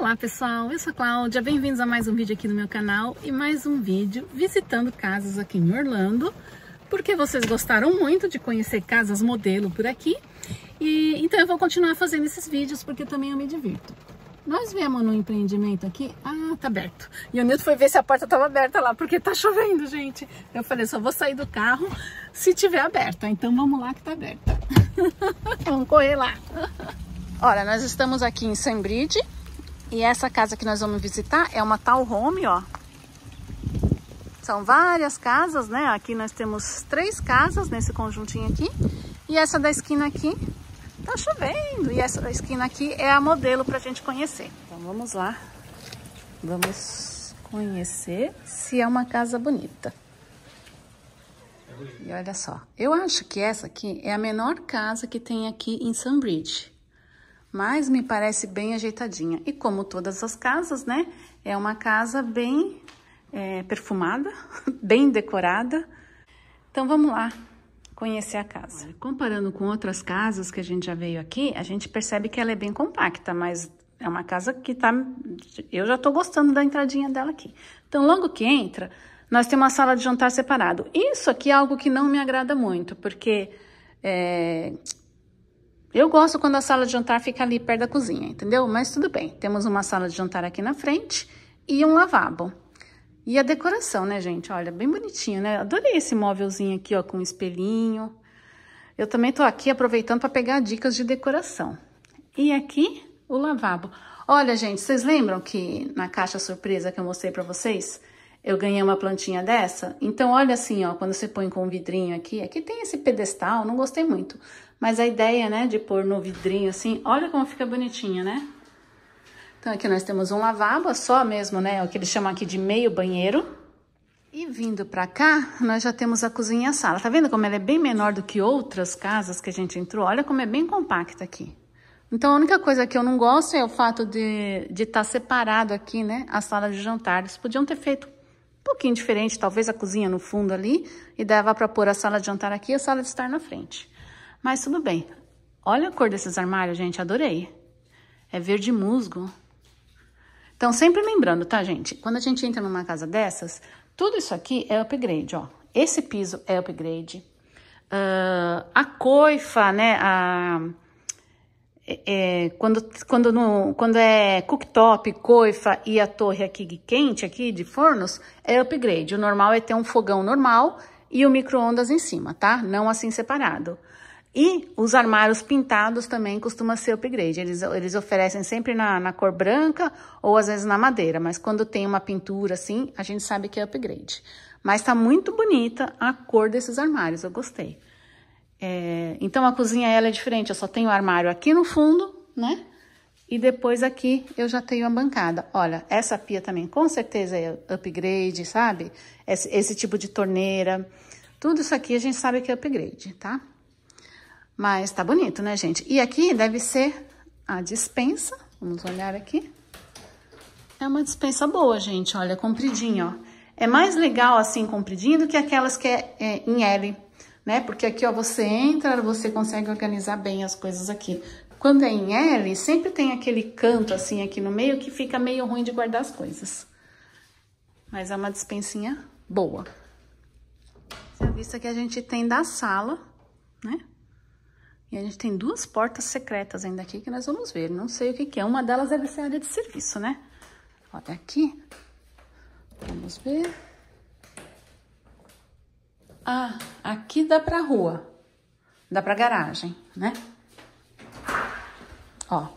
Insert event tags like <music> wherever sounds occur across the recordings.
Olá pessoal, eu sou a Cláudia, bem-vindos a mais um vídeo aqui no meu canal e mais um vídeo visitando casas aqui em Orlando, porque vocês gostaram muito de conhecer casas modelo por aqui, e então eu vou continuar fazendo esses vídeos porque também eu me divirto. Nós viemos no empreendimento aqui, ah, tá aberto, e o Nilton foi ver se a porta estava aberta lá, porque tá chovendo, gente. Eu falei, só vou sair do carro se tiver aberta, então vamos lá que tá aberta. <laughs> vamos correr lá. Olha, nós estamos aqui em Sambridge, e essa casa que nós vamos visitar é uma tal home, ó. São várias casas, né? Aqui nós temos três casas nesse conjuntinho aqui. E essa da esquina aqui tá chovendo. E essa da esquina aqui é a modelo pra gente conhecer. Então vamos lá. Vamos conhecer se é uma casa bonita. E olha só, eu acho que essa aqui é a menor casa que tem aqui em Sunbridge mas me parece bem ajeitadinha. E como todas as casas, né? É uma casa bem é, perfumada, <laughs> bem decorada. Então vamos lá conhecer a casa. Olha, comparando com outras casas que a gente já veio aqui, a gente percebe que ela é bem compacta, mas é uma casa que tá. Eu já tô gostando da entradinha dela aqui. Então logo que entra, nós temos uma sala de jantar separado. Isso aqui é algo que não me agrada muito, porque é, eu gosto quando a sala de jantar fica ali perto da cozinha, entendeu? Mas tudo bem, temos uma sala de jantar aqui na frente e um lavabo. E a decoração, né, gente? Olha, bem bonitinho, né? Adorei esse móvelzinho aqui, ó, com um espelhinho. Eu também tô aqui aproveitando para pegar dicas de decoração. E aqui, o lavabo. Olha, gente, vocês lembram que na caixa surpresa que eu mostrei para vocês, eu ganhei uma plantinha dessa? Então, olha assim, ó, quando você põe com um vidrinho aqui, aqui tem esse pedestal, não gostei muito. Mas a ideia, né, de pôr no vidrinho assim, olha como fica bonitinha, né? Então, aqui nós temos um lavabo, só mesmo, né, o que eles chamam aqui de meio banheiro. E vindo pra cá, nós já temos a cozinha e a sala. Tá vendo como ela é bem menor do que outras casas que a gente entrou? Olha como é bem compacta aqui. Então, a única coisa que eu não gosto é o fato de estar de tá separado aqui, né, a sala de jantar. Eles podiam ter feito um pouquinho diferente, talvez a cozinha no fundo ali, e dava para pôr a sala de jantar aqui e a sala de estar na frente. Mas tudo bem. Olha a cor desses armários, gente, adorei. É verde musgo. Então, sempre lembrando, tá, gente? Quando a gente entra numa casa dessas, tudo isso aqui é upgrade, ó. Esse piso é upgrade. Uh, a coifa, né? A, é, é, quando, quando, no, quando é cooktop, coifa e a torre aqui quente, aqui de fornos, é upgrade. O normal é ter um fogão normal e o micro-ondas em cima, tá? Não assim separado. E os armários pintados também costuma ser upgrade. Eles, eles oferecem sempre na, na cor branca ou às vezes na madeira, mas quando tem uma pintura assim, a gente sabe que é upgrade. Mas tá muito bonita a cor desses armários, eu gostei. É, então a cozinha ela é diferente, eu só tenho o armário aqui no fundo, né? E depois aqui eu já tenho a bancada. Olha, essa pia também com certeza é upgrade, sabe? Esse, esse tipo de torneira. Tudo isso aqui a gente sabe que é upgrade, tá? Mas tá bonito, né, gente? E aqui deve ser a dispensa. Vamos olhar aqui. É uma dispensa boa, gente. Olha, compridinha, ó. É mais legal assim, compridinho, do que aquelas que é, é em L, né? Porque aqui, ó, você entra, você consegue organizar bem as coisas aqui. Quando é em L, sempre tem aquele canto assim aqui no meio que fica meio ruim de guardar as coisas. Mas é uma dispensinha boa. Essa a vista que a gente tem da sala, né? E a gente tem duas portas secretas ainda aqui que nós vamos ver. Não sei o que, que é. Uma delas deve ser a área de serviço, né? Olha aqui. Vamos ver. Ah, aqui dá pra rua. Dá pra garagem, né? Ó.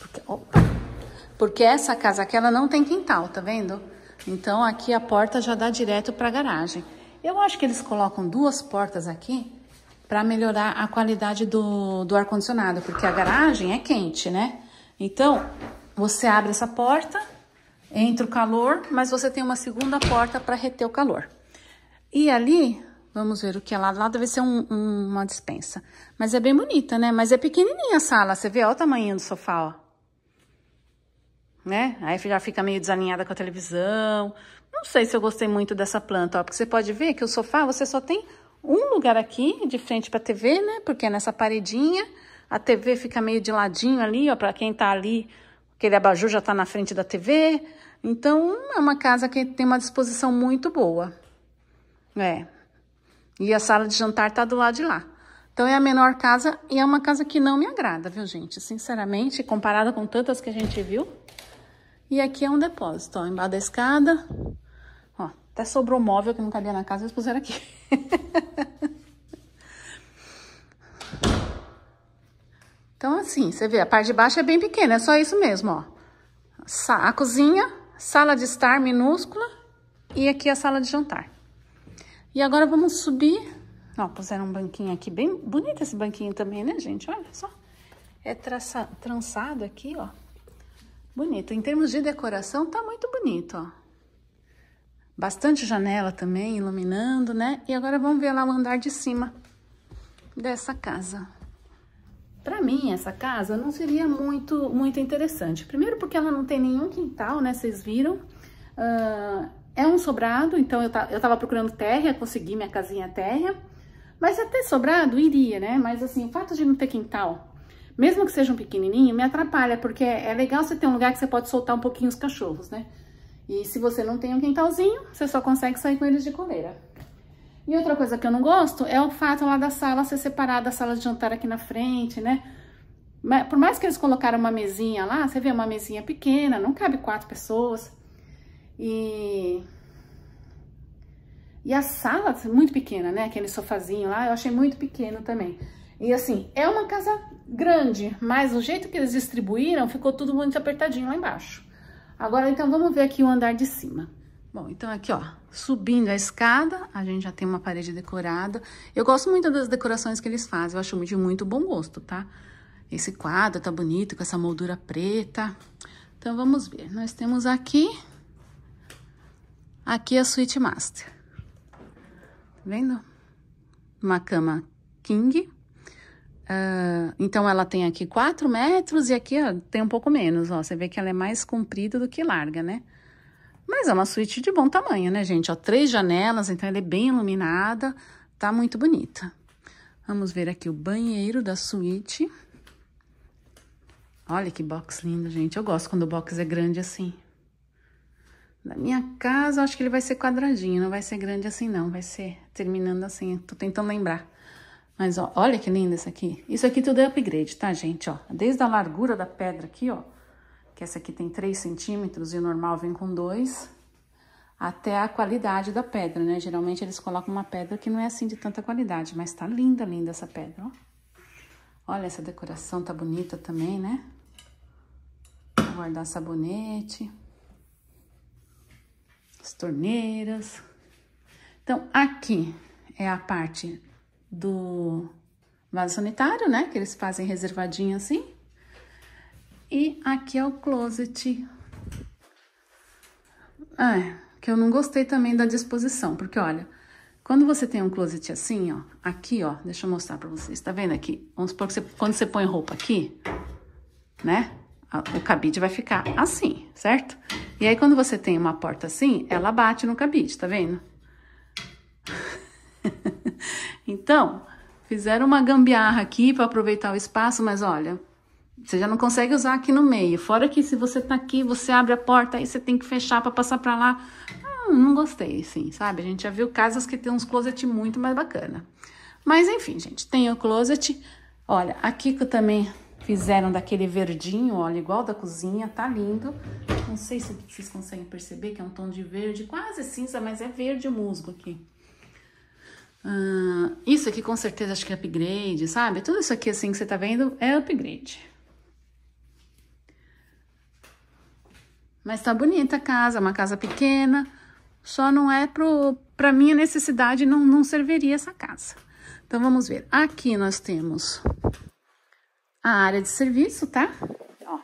Porque, opa, porque essa casa aqui, ela não tem quintal, tá vendo? Então, aqui a porta já dá direto pra garagem. Eu acho que eles colocam duas portas aqui para melhorar a qualidade do, do ar-condicionado, porque a garagem é quente, né? Então, você abre essa porta, entra o calor, mas você tem uma segunda porta para reter o calor. E ali, vamos ver o que é lá. Lá deve ser um, um, uma dispensa. Mas é bem bonita, né? Mas é pequenininha a sala. Você vê, olha o tamanho do sofá, ó. Né? Aí já fica meio desalinhada com a televisão. Não sei se eu gostei muito dessa planta, ó. Porque você pode ver que o sofá, você só tem um lugar aqui, de frente para a TV, né? Porque é nessa paredinha. A TV fica meio de ladinho ali, ó, para quem tá ali, aquele abajur já tá na frente da TV. Então, é uma casa que tem uma disposição muito boa. É. E a sala de jantar tá do lado de lá. Então, é a menor casa e é uma casa que não me agrada, viu, gente? Sinceramente, comparada com tantas que a gente viu. E aqui é um depósito, ó, embaixo da escada. Ó, até sobrou móvel que não cabia na casa, eles puseram aqui. <laughs> <laughs> então, assim, você vê, a parte de baixo é bem pequena, é só isso mesmo, ó. A cozinha, sala de estar minúscula e aqui a sala de jantar. E agora vamos subir. Ó, puseram um banquinho aqui, bem bonito esse banquinho também, né, gente? Olha só. É traça, trançado aqui, ó. Bonito. Em termos de decoração, tá muito bonito, ó. Bastante janela também, iluminando, né? E agora vamos ver lá o andar de cima dessa casa. Para mim, essa casa não seria muito, muito interessante. Primeiro porque ela não tem nenhum quintal, né? Vocês viram. Uh, é um sobrado, então eu, tá, eu tava procurando terra, consegui minha casinha terra. Mas até sobrado iria, né? Mas assim, o fato de não ter quintal, mesmo que seja um pequenininho, me atrapalha, porque é, é legal você ter um lugar que você pode soltar um pouquinho os cachorros, né? E se você não tem um quintalzinho, você só consegue sair com eles de coleira. E outra coisa que eu não gosto é o fato lá da sala ser separada, a sala de jantar aqui na frente, né? Por mais que eles colocaram uma mesinha lá, você vê uma mesinha pequena, não cabe quatro pessoas. E... E a sala, é muito pequena, né? Aquele sofazinho lá, eu achei muito pequeno também. E assim, é uma casa grande, mas o jeito que eles distribuíram, ficou tudo muito apertadinho lá embaixo. Agora, então, vamos ver aqui o andar de cima. Bom, então aqui, ó, subindo a escada, a gente já tem uma parede decorada. Eu gosto muito das decorações que eles fazem, eu acho de muito bom gosto, tá? Esse quadro tá bonito, com essa moldura preta. Então, vamos ver. Nós temos aqui... Aqui a suíte master. Tá vendo? Uma cama king, Uh, então ela tem aqui 4 metros e aqui ó, tem um pouco menos, ó. Você vê que ela é mais comprida do que larga, né? Mas é uma suíte de bom tamanho, né, gente? Ó, três janelas, então ela é bem iluminada, tá muito bonita. Vamos ver aqui o banheiro da suíte. Olha que box lindo, gente. Eu gosto quando o box é grande assim. Na minha casa, eu acho que ele vai ser quadradinho, não vai ser grande assim, não. Vai ser terminando assim, tô tentando lembrar. Mas ó, olha que linda essa aqui. Isso aqui tudo é upgrade, tá, gente? Ó, desde a largura da pedra aqui, ó, que essa aqui tem 3 centímetros e o normal vem com 2, até a qualidade da pedra, né? Geralmente eles colocam uma pedra que não é assim de tanta qualidade, mas tá linda, linda essa pedra, ó. Olha, essa decoração tá bonita também, né? Vou guardar sabonete, as torneiras. Então, aqui é a parte do vaso sanitário, né? Que eles fazem reservadinho assim. E aqui é o closet. Ah, é, que eu não gostei também da disposição, porque olha, quando você tem um closet assim, ó, aqui, ó, deixa eu mostrar pra vocês, tá vendo aqui? Vamos supor que você, quando você põe roupa aqui, né? O cabide vai ficar assim, certo? E aí, quando você tem uma porta assim, ela bate no cabide, tá vendo? Então, fizeram uma gambiarra aqui para aproveitar o espaço, mas olha, você já não consegue usar aqui no meio. Fora que se você tá aqui, você abre a porta, aí você tem que fechar para passar para lá. Ah, não gostei, sim, sabe? A gente já viu casas que tem uns closet muito mais bacana. Mas enfim, gente, tem o closet. Olha, aqui que eu também fizeram daquele verdinho, olha, igual da cozinha, tá lindo. Não sei se vocês conseguem perceber que é um tom de verde, quase cinza, mas é verde musgo aqui. Uh, isso aqui com certeza acho que é upgrade, sabe? Tudo isso aqui assim que você tá vendo é upgrade. Mas tá bonita a casa, uma casa pequena, só não é pro, pra minha necessidade, não, não serviria essa casa. Então, vamos ver. Aqui nós temos a área de serviço, tá? Ó,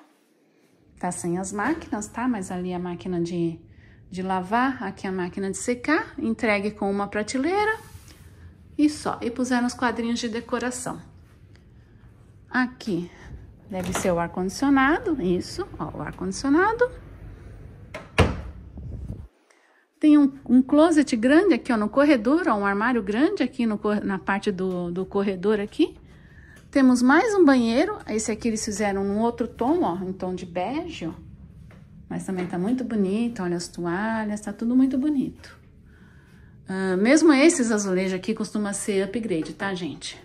tá sem as máquinas, tá? Mas ali a máquina de, de lavar, aqui a máquina de secar, entregue com uma prateleira e só, e puseram os quadrinhos de decoração. Aqui deve ser o ar-condicionado, isso, ó, o ar-condicionado. Tem um, um, closet grande aqui, ó, no corredor, ó, um armário grande aqui no, na parte do, do corredor aqui. Temos mais um banheiro, esse aqui eles fizeram um outro tom, ó, em um tom de bege, ó. Mas também tá muito bonito, olha as toalhas, tá tudo muito bonito. Uh, mesmo esses azulejos aqui costuma ser upgrade, tá, gente?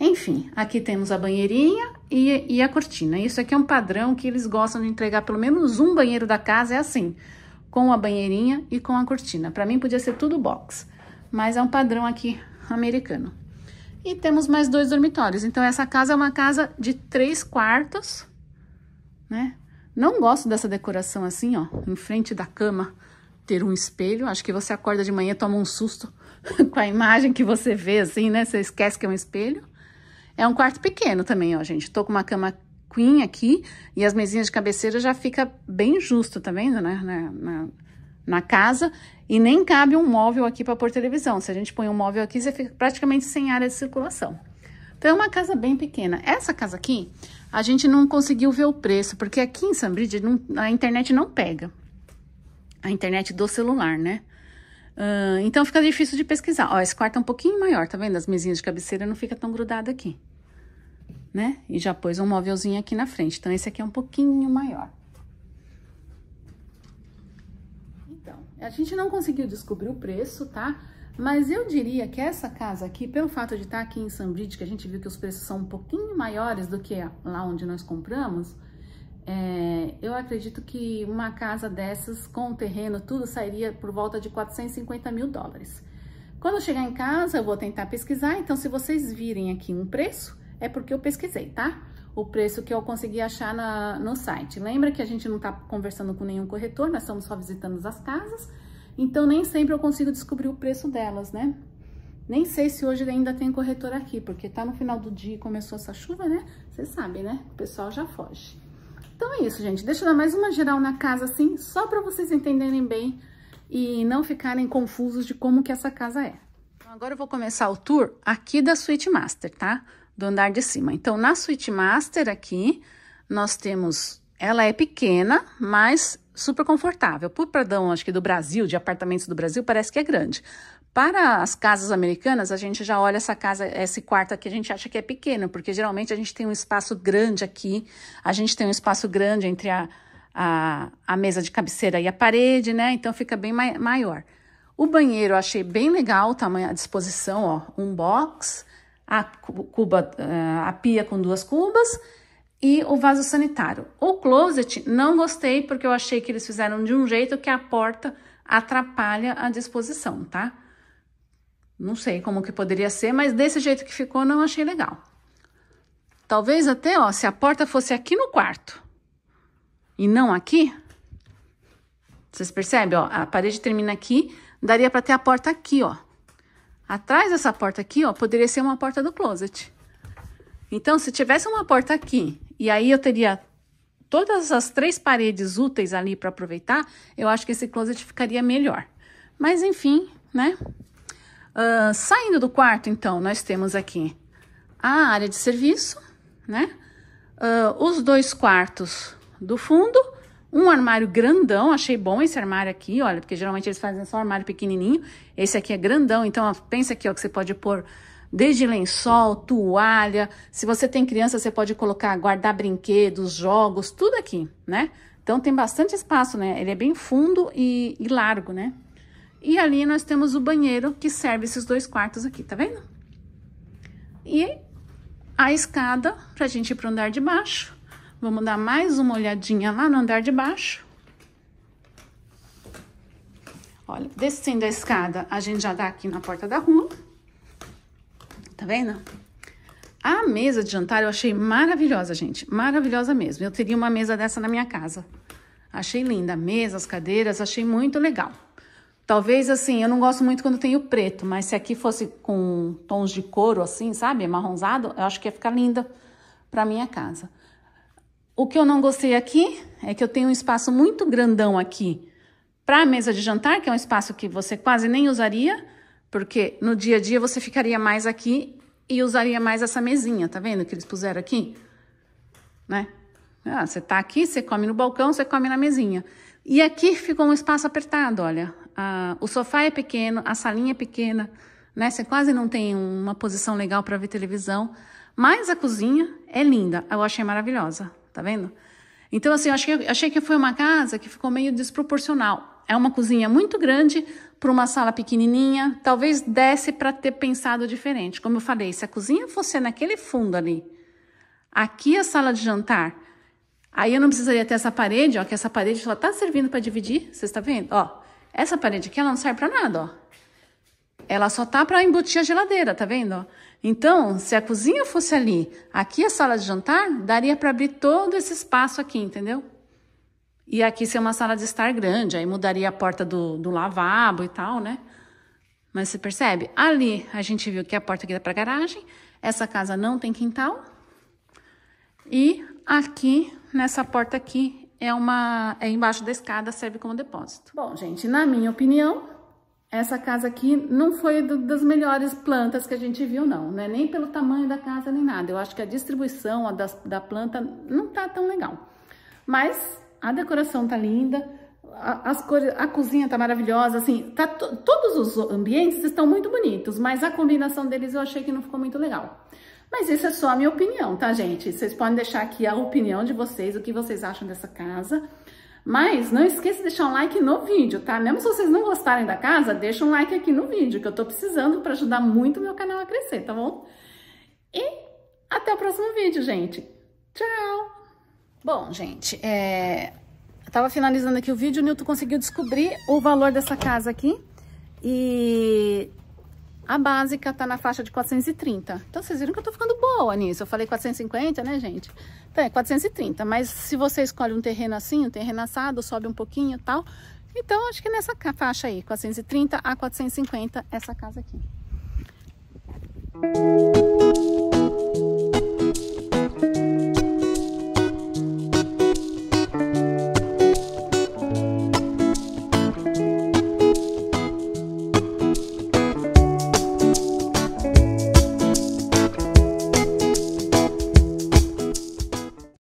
Enfim, aqui temos a banheirinha e, e, a cortina. Isso aqui é um padrão que eles gostam de entregar pelo menos um banheiro da casa, é assim. Com a banheirinha e com a cortina. Para mim podia ser tudo box, mas é um padrão aqui americano. E temos mais dois dormitórios. Então, essa casa é uma casa de três quartos, né? Não gosto dessa decoração assim, ó, em frente da cama ter um espelho. Acho que você acorda de manhã e toma um susto <laughs> com a imagem que você vê, assim, né? Você esquece que é um espelho. É um quarto pequeno também, ó, gente. Tô com uma cama queen aqui e as mesinhas de cabeceira já fica bem justo, tá vendo, né? Na, na, na casa. E nem cabe um móvel aqui para pôr televisão. Se a gente põe um móvel aqui, você fica praticamente sem área de circulação. Então, é uma casa bem pequena. Essa casa aqui, a gente não conseguiu ver o preço, porque aqui em Sambridge a internet não pega a internet do celular, né? Uh, então fica difícil de pesquisar. Ó, esse quarto é um pouquinho maior, tá vendo? As mesinhas de cabeceira não fica tão grudado aqui, né? E já pôs um móvelzinho aqui na frente. Então esse aqui é um pouquinho maior. Então, a gente não conseguiu descobrir o preço, tá? Mas eu diria que essa casa aqui, pelo fato de estar aqui em Sambridge, que a gente viu que os preços são um pouquinho maiores do que lá onde nós compramos, é, eu acredito que uma casa dessas, com o terreno, tudo sairia por volta de 450 mil dólares. Quando eu chegar em casa, eu vou tentar pesquisar. Então, se vocês virem aqui um preço, é porque eu pesquisei, tá? O preço que eu consegui achar na, no site. Lembra que a gente não tá conversando com nenhum corretor, nós estamos só visitando as casas. Então, nem sempre eu consigo descobrir o preço delas, né? Nem sei se hoje ainda tem corretor aqui, porque tá no final do dia e começou essa chuva, né? Você sabe, né? O pessoal já foge. Então é isso, gente. Deixa eu dar mais uma geral na casa, assim, só para vocês entenderem bem e não ficarem confusos de como que essa casa é. Então, agora eu vou começar o tour aqui da Suíte Master, tá? Do andar de cima. Então, na Suíte Master aqui, nós temos... Ela é pequena, mas super confortável. Por padrão, acho que do Brasil, de apartamentos do Brasil, parece que é grande. Para as casas americanas, a gente já olha essa casa, esse quarto aqui, a gente acha que é pequeno, porque geralmente a gente tem um espaço grande aqui, a gente tem um espaço grande entre a, a, a mesa de cabeceira e a parede, né? Então fica bem mai maior. O banheiro eu achei bem legal, o tá tamanho à disposição, ó, um box, a cuba, eh, a pia com duas cubas e o vaso sanitário. O closet não gostei porque eu achei que eles fizeram de um jeito que a porta atrapalha a disposição, tá? Não sei como que poderia ser, mas desse jeito que ficou, não achei legal. Talvez até, ó, se a porta fosse aqui no quarto e não aqui, vocês percebem, ó, a parede termina aqui, daria para ter a porta aqui, ó. Atrás dessa porta aqui, ó, poderia ser uma porta do closet. Então, se tivesse uma porta aqui, e aí eu teria todas as três paredes úteis ali para aproveitar, eu acho que esse closet ficaria melhor. Mas enfim, né? Uh, saindo do quarto, então, nós temos aqui a área de serviço, né? Uh, os dois quartos do fundo, um armário grandão, achei bom esse armário aqui, olha, porque geralmente eles fazem só um armário pequenininho, esse aqui é grandão, então pensa aqui, ó, que você pode pôr desde lençol, toalha, se você tem criança, você pode colocar, guardar brinquedos, jogos, tudo aqui, né? Então, tem bastante espaço, né? Ele é bem fundo e, e largo, né? E ali nós temos o banheiro que serve esses dois quartos aqui, tá vendo? E a escada pra gente ir pro andar de baixo. Vamos dar mais uma olhadinha lá no andar de baixo. Olha, descendo a escada, a gente já dá tá aqui na porta da rua. Tá vendo? A mesa de jantar eu achei maravilhosa, gente. Maravilhosa mesmo. Eu teria uma mesa dessa na minha casa. Achei linda. Mesas, cadeiras, achei muito legal. Talvez assim, eu não gosto muito quando tem o preto, mas se aqui fosse com tons de couro assim, sabe, marronzado, eu acho que ia ficar linda para minha casa. O que eu não gostei aqui é que eu tenho um espaço muito grandão aqui para a mesa de jantar, que é um espaço que você quase nem usaria, porque no dia a dia você ficaria mais aqui e usaria mais essa mesinha, tá vendo que eles puseram aqui? Né? Ah, você tá aqui, você come no balcão, você come na mesinha. E aqui ficou um espaço apertado, olha. o sofá é pequeno, a salinha é pequena, né? Você quase não tem uma posição legal para ver televisão. Mas a cozinha é linda, eu achei maravilhosa, tá vendo? Então, assim, eu achei, achei que foi uma casa que ficou meio desproporcional. É uma cozinha muito grande para uma sala pequenininha, talvez desse para ter pensado diferente. Como eu falei, se a cozinha fosse naquele fundo ali, aqui a sala de jantar Aí eu não precisaria ter essa parede, ó, que essa parede só tá servindo para dividir, vocês está vendo? Ó, essa parede aqui ela não serve para nada, ó. Ela só tá para embutir a geladeira, tá vendo? Então, se a cozinha fosse ali, aqui a sala de jantar, daria para abrir todo esse espaço aqui, entendeu? E aqui ser uma sala de estar grande, aí mudaria a porta do, do lavabo e tal, né? Mas você percebe? Ali a gente viu que a porta aqui dá para garagem, essa casa não tem quintal. E aqui nessa porta aqui é uma é embaixo da escada, serve como depósito. Bom, gente, na minha opinião, essa casa aqui não foi do, das melhores plantas que a gente viu, não, né? Nem pelo tamanho da casa, nem nada. Eu acho que a distribuição a das, da planta não tá tão legal. Mas a decoração tá linda, a, as cores, a cozinha tá maravilhosa, assim, tá todos os ambientes estão muito bonitos, mas a combinação deles eu achei que não ficou muito legal. Mas isso é só a minha opinião, tá, gente? Vocês podem deixar aqui a opinião de vocês, o que vocês acham dessa casa. Mas não esqueça de deixar um like no vídeo, tá? Mesmo se vocês não gostarem da casa, deixa um like aqui no vídeo, que eu tô precisando para ajudar muito meu canal a crescer, tá bom? E até o próximo vídeo, gente. Tchau! Bom, gente, é tava finalizando aqui o vídeo, o Nilton conseguiu descobrir o valor dessa casa aqui. E a básica tá na faixa de 430. Então, vocês viram que eu tô ficando boa nisso. Eu falei 450, né, gente? Então, é 430. Mas se você escolhe um terreno assim, um terreno assado, sobe um pouquinho e tal. Então, acho que é nessa faixa aí, 430 a 450, essa casa aqui. Música